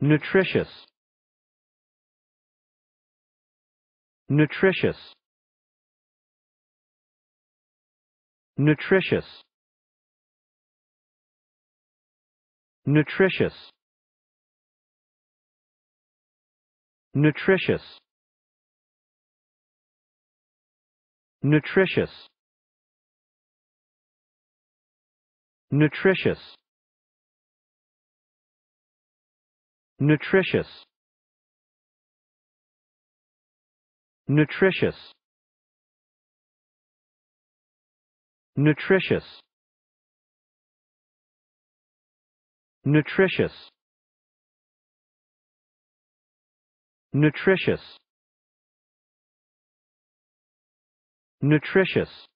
nutritious nutritious nutritious nutritious nutritious nutritious nutritious nutritious nutritious nutritious nutritious nutritious nutritious